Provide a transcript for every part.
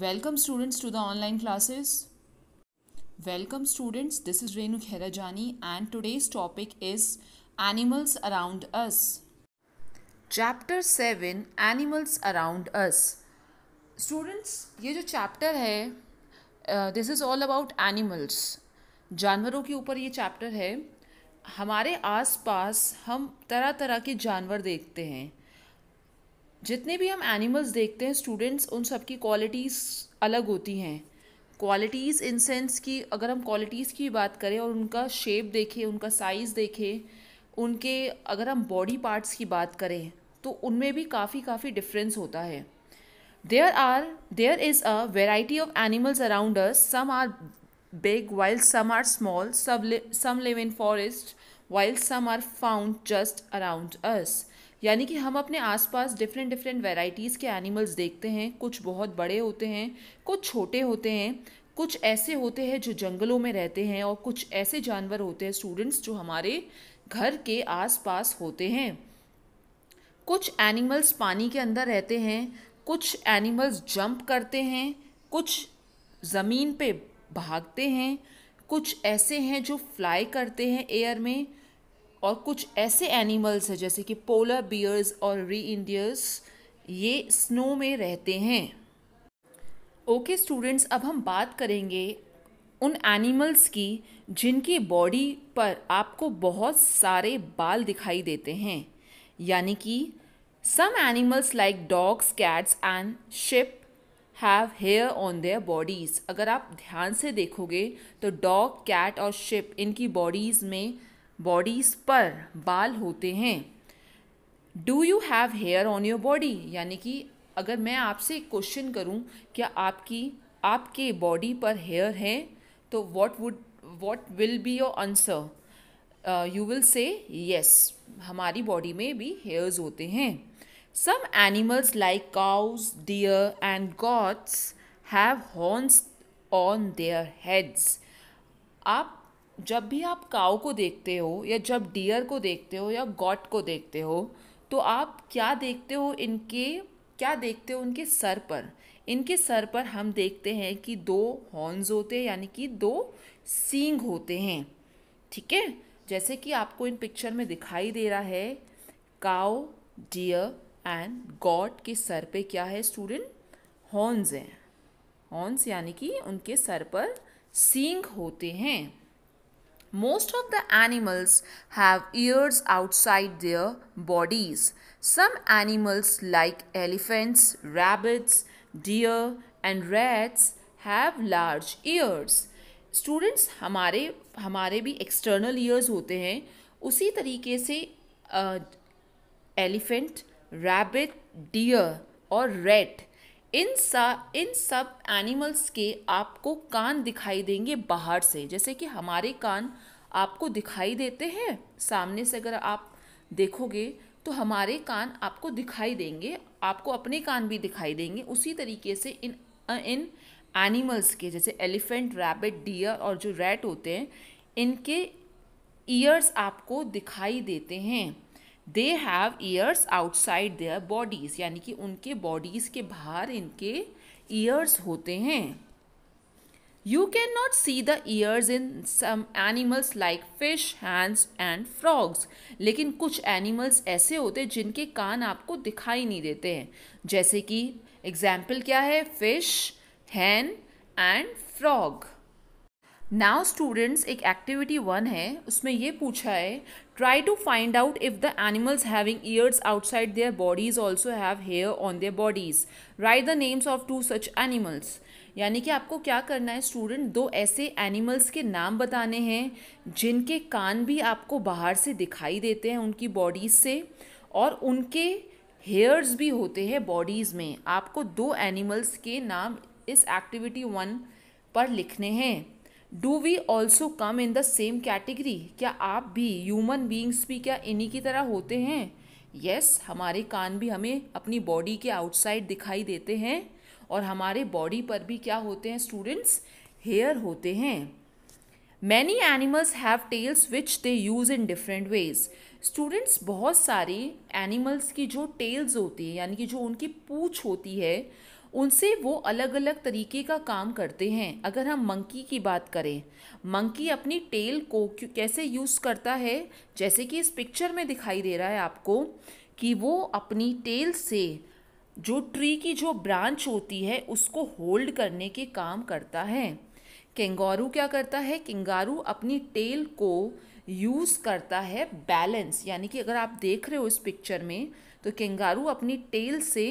Welcome students to the online classes welcome students this is Renu Khaira Jani and today's topic is animals around us chapter seven animals around us students ये जो चैप्टर है this is all about animals जानवरों के ऊपर ये chapter है हमारे आस पास हम तरह तरह के जानवर देखते हैं जितने भी हम एनिमल्स देखते हैं स्टूडेंट्स उन सब की क्वालिटीज़ अलग होती हैं क्वालिटीज़ इन सेंस की अगर हम क्वालिटीज़ की बात करें और उनका शेप देखें उनका साइज़ देखें उनके अगर हम बॉडी पार्ट्स की बात करें तो उनमें भी काफ़ी काफ़ी डिफरेंस होता है there are there is a variety of animals around us some are big wild some are small some live in forest wild some are found just around us यानी कि हम अपने आसपास डिफरेंट डिफरेंट वेराइटीज़ के animals देखते हैं कुछ बहुत बड़े होते हैं कुछ छोटे होते हैं कुछ ऐसे होते हैं जो जंगलों में रहते हैं और कुछ ऐसे जानवर होते हैं स्टूडेंट्स जो हमारे घर के आसपास होते हैं कुछ एनिमल्स पानी के अंदर रहते हैं कुछ एनिमल्स जंप करते हैं कुछ ज़मीन पे भागते हैं कुछ ऐसे हैं जो फ्लाई करते हैं एयर में और कुछ ऐसे एनिमल्स हैं जैसे कि पोलर बियर्स और री इंडियर्स ये स्नो में रहते हैं ओके okay, स्टूडेंट्स अब हम बात करेंगे उन एनिमल्स की जिनकी बॉडी पर आपको बहुत सारे बाल दिखाई देते हैं यानी कि some animals like dogs cats and sheep have hair on their bodies अगर आप ध्यान से देखोगे तो डॉग कैट और शिप इनकी बॉडीज़ में बॉडीज़ पर बाल होते हैं do you have hair on your body यानी कि अगर मैं आपसे क्वेश्चन करूं क्या आपकी आपके बॉडी पर हेयर है तो what would what will be your answer you will say yes हमारी बॉडी में भी हेयर्स होते हैं some animals like cows deer and goats have horns on their heads आप जब भी आप काओ को देखते हो या जब डियर को देखते हो या गॉट को देखते हो तो आप क्या देखते हो इनके क्या देखते हो उनके सर पर इनके सर पर हम देखते हैं कि दो हॉर्न्स होते हैं यानी कि दो सींग होते हैं ठीक है जैसे कि आपको इन पिक्चर में दिखाई दे रहा है काओ डियर एंड गॉड के सर पे क्या है स्टूडेंट हॉर्न्स हैं हॉर्न्स यानी कि उनके सर पर सींग होते हैं Most of the animals have ears outside their bodies. Some animals, like elephants, rabbits, deer, and rats, have large ears. Students हमारे हमारे भी एक्सटर्नल ईयर्स होते हैं उसी तरीके से एलिफेंट रैबिट डियर और रेट इन सा इन सब एनिमल्स के आपको कान दिखाई देंगे बाहर से जैसे कि हमारे कान आपको दिखाई देते हैं सामने से अगर आप देखोगे तो हमारे कान आपको दिखाई देंगे आपको अपने कान भी दिखाई देंगे उसी तरीके से इन इन एनिमल्स के जैसे एलिफेंट रैबिट डियर और जो रैट होते हैं इनके ईयर्स आपको दिखाई देते हैं they have ears outside their bodies यानी कि उनके बॉडीज़ के बाहर इनके ईयर्स होते हैं you can not see the ears in some animals like fish hens and frogs लेकिन कुछ एनिमल्स ऐसे होते हैं जिनके कान आपको दिखाई नहीं देते हैं जैसे कि एग्जाम्पल क्या है fish hen and frog now students एक एक्टिविटी वन है उसमें ये पूछा है try to find out if the animals having ears outside their bodies also have hair on their bodies write the names of two such animals यानी कि आपको क्या करना है स्टूडेंट दो ऐसे एनिमल्स के नाम बताने हैं जिनके कान भी आपको बाहर से दिखाई देते हैं उनकी बॉडीज से और उनके हेयर्स भी होते हैं बॉडीज़ में आपको दो एनिमल्स के नाम इस एक्टिविटी वन पर लिखने हैं do we also come in the same category क्या आप भी ह्यूमन बींग्स भी क्या इन्हीं की तरह होते हैं यस yes, हमारे कान भी हमें अपनी बॉडी के आउटसाइड दिखाई देते हैं और हमारे बॉडी पर भी क्या होते हैं स्टूडेंट्स हेयर होते हैं many animals have tails which they use in different ways students बहुत सारे एनिमल्स की जो टेल्स होती है यानी कि जो उनकी पूछ होती है उनसे वो अलग अलग तरीके का काम करते हैं अगर हम मंकी की बात करें मंकी अपनी टेल को कैसे यूज़ करता है जैसे कि इस पिक्चर में दिखाई दे रहा है आपको कि वो अपनी टेल से जो ट्री की जो ब्रांच होती है उसको होल्ड करने के काम करता है केंगारू क्या करता है किंगारू अपनी टेल को यूज़ करता है बैलेंस यानी कि अगर आप देख रहे हो इस पिक्चर में तो केंगारू अपनी टेल से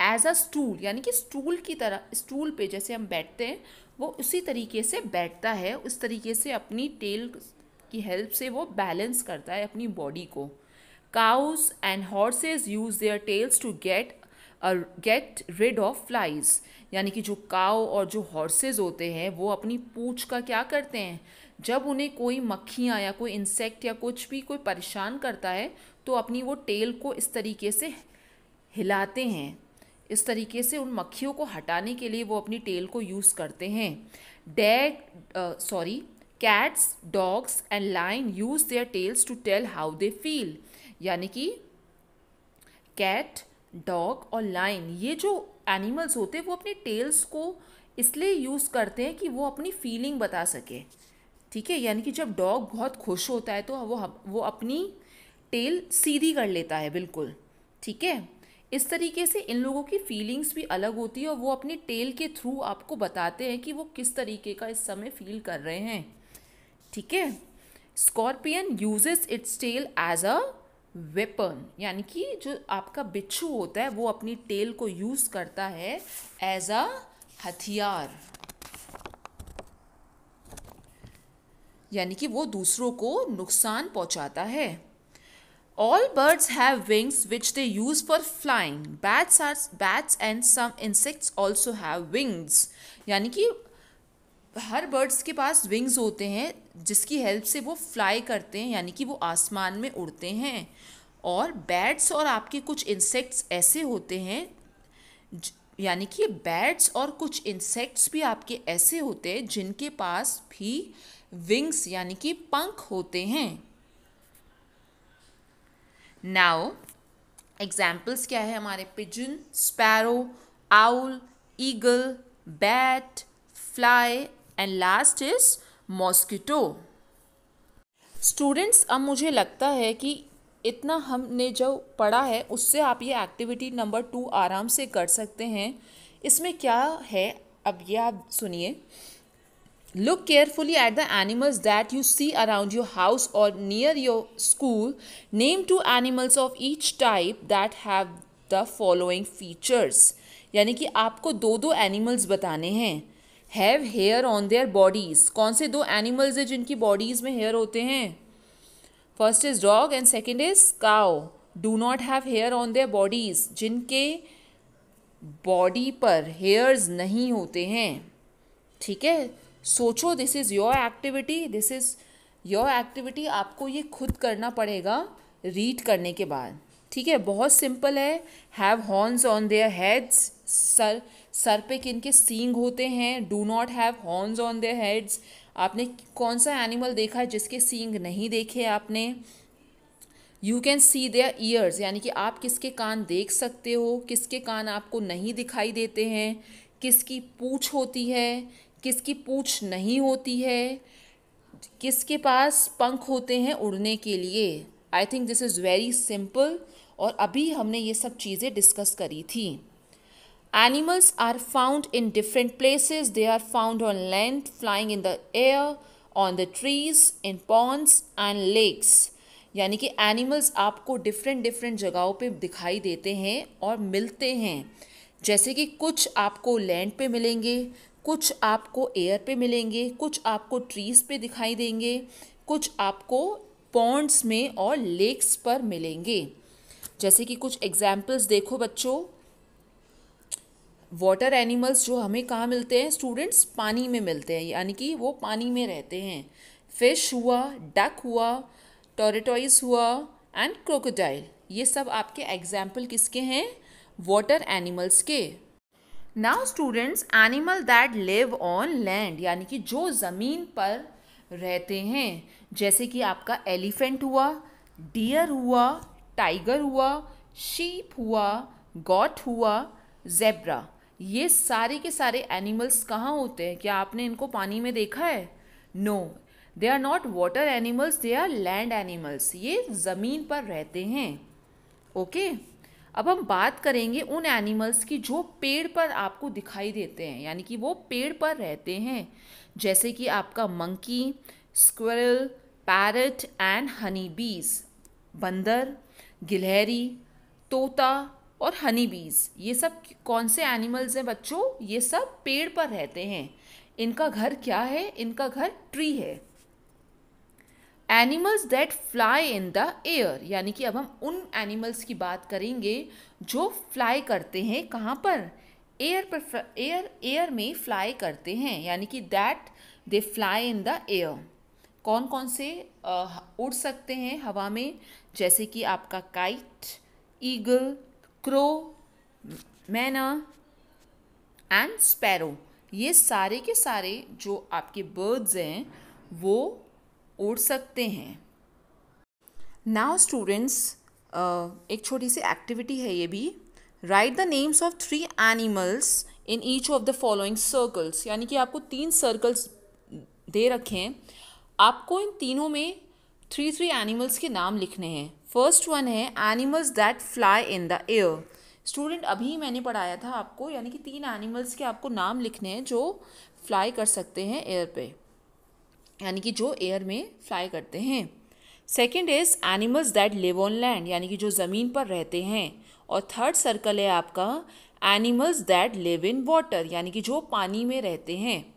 एज अ स्टूल यानी कि स्टूल की तरह स्टूल पे जैसे हम बैठते हैं वो उसी तरीके से बैठता है उस तरीके से अपनी टेल की हेल्प से वो बैलेंस करता है अपनी बॉडी को cows and horses use their tails to get get rid of flies यानी कि जो काओ और जो हॉर्सेज होते हैं वो अपनी पूछ का क्या करते हैं जब उन्हें कोई मक्खियाँ या कोई इंसेक्ट या कुछ भी कोई परेशान करता है तो अपनी वो टेल को इस तरीके से हिलाते हैं इस तरीके से उन मक्खियों को हटाने के लिए वो अपनी टेल को यूज़ करते हैं dog sorry cats dogs and lion use their tails to tell how they feel यानी कि कैट डॉग और लाइन ये जो एनिमल्स होते हैं वो अपनी टेल्स को इसलिए यूज़ करते हैं कि वो अपनी फीलिंग बता सके ठीक है यानी कि जब डॉग बहुत खुश होता है तो वो वो अपनी टेल सीधी कर लेता है बिल्कुल ठीक है इस तरीके से इन लोगों की फीलिंग्स भी अलग होती है और वो अपनी टेल के थ्रू आपको बताते हैं कि वो किस तरीके का इस समय फील कर रहे हैं ठीक है scorpion uses its tail as a weapon यानी कि जो आपका बिच्छू होता है वो अपनी टेल को यूज़ करता है एज अ हथियार यानी कि वो दूसरों को नुकसान पहुंचाता है All birds have wings which they use for flying. Bats are bats and some insects also have wings. यानी कि हर बर्ड्स के पास विंग्स होते हैं जिसकी हेल्प से वो फ्लाई करते हैं यानी कि वो आसमान में उड़ते हैं और बैट्स और आपके कुछ इंसेक्ट्स ऐसे होते हैं यानी कि बैट्स और कुछ इंसेक्ट्स भी आपके ऐसे होते हैं जिनके पास भी विंग्स यानी कि पंख होते हैं नाउ एग्जाम्पल्स क्या है हमारे pigeon sparrow owl eagle bat fly and last is mosquito students अब मुझे लगता है कि इतना हमने जो पढ़ा है उससे आप ये एक्टिविटी नंबर टू आराम से कर सकते हैं इसमें क्या है अब ये आप सुनिए Look carefully at the animals that you see around your house or near your school. Name two animals of each type that have the following features. यानी कि आपको दो दो animals बताने हैं have hair on their bodies कौन से दो animals हैं जिनकी bodies में hair होते हैं first is dog and second is cow do not have hair on their bodies जिनके body पर hairs नहीं होते हैं ठीक है सोचो this is your activity this is your activity आपको ये खुद करना पड़ेगा रीड करने के बाद ठीक है बहुत सिंपल है have horns on their heads सर सर पे किन के सींग होते हैं do not have horns on their heads आपने कौन सा एनिमल देखा है जिसके सींग नहीं देखे आपने you can see their ears यानी कि आप किसके कान देख सकते हो किसके कान आपको नहीं दिखाई देते हैं किसकी पूछ होती है किसकी पूछ नहीं होती है किसके पास पंख होते हैं उड़ने के लिए I think this is very simple और अभी हमने ये सब चीज़ें डिस्कस करी थी animals are found in different places they are found on land flying in the air on the trees in ponds and lakes यानी कि एनिमल्स आपको डिफरेंट डिफरेंट जगहों पे दिखाई देते हैं और मिलते हैं जैसे कि कुछ आपको लैंड पे मिलेंगे कुछ आपको एयर पे मिलेंगे कुछ आपको ट्रीज़ पे दिखाई देंगे कुछ आपको पॉन्ड्स में और लेक्स पर मिलेंगे जैसे कि कुछ एग्जाम्पल्स देखो बच्चों वाटर एनिमल्स जो हमें कहाँ मिलते हैं स्टूडेंट्स पानी में मिलते हैं यानी कि वो पानी में रहते हैं फिश हुआ डक हुआ टोरेटॉइस हुआ एंड क्रोकोडाइल ये सब आपके एग्जाम्पल किसके हैं वाटर एनिमल्स के now students animal that live on land यानी कि जो ज़मीन पर रहते हैं जैसे कि आपका एलिफेंट हुआ डियर हुआ टाइगर हुआ शीप हुआ गॉट हुआ जेब्रा ये सारे के सारे एनिमल्स कहाँ होते हैं क्या आपने इनको पानी में देखा है no they are not water animals they are land animals ये ज़मीन पर रहते हैं ओके okay? अब हम बात करेंगे उन एनिमल्स की जो पेड़ पर आपको दिखाई देते हैं यानी कि वो पेड़ पर रहते हैं जैसे कि आपका monkey squirrel parrot and honey bees बंदर गिलहरी तोता और हनी बीज ये सब कौन से एनिमल्स हैं बच्चों ये सब पेड़ पर रहते हैं इनका घर क्या है इनका घर ट्री है animals that fly in the air यानी कि अब हम उन एनिमल्स की बात करेंगे जो फ्लाई करते हैं कहाँ पर एयर पर एयर एयर में फ्लाई करते हैं यानी कि that they fly in the air कौन कौन से उड़ सकते हैं हवा में जैसे कि आपका kite eagle crow myna and sparrow ये सारे के सारे जो आपके बर्ड्स हैं वो ओढ़ सकते हैं नाउ स्टूडेंट्स uh, एक छोटी सी एक्टिविटी है ये भी write the names of three animals in each of the following circles यानी कि आपको तीन सर्कल्स दे रखे हैं आपको इन तीनों में थ्री थ्री एनिमल्स के नाम लिखने हैं फर्स्ट वन है animals that fly in the air student अभी मैंने पढ़ाया था आपको यानी कि तीन एनिमल्स के आपको नाम लिखने हैं जो फ्लाई कर सकते हैं एयर पे यानी कि जो एयर में फ्लाई करते हैं second is animals that live on land यानी कि जो ज़मीन पर रहते हैं और थर्ड सर्कल है आपका animals that live in water यानी कि जो पानी में रहते हैं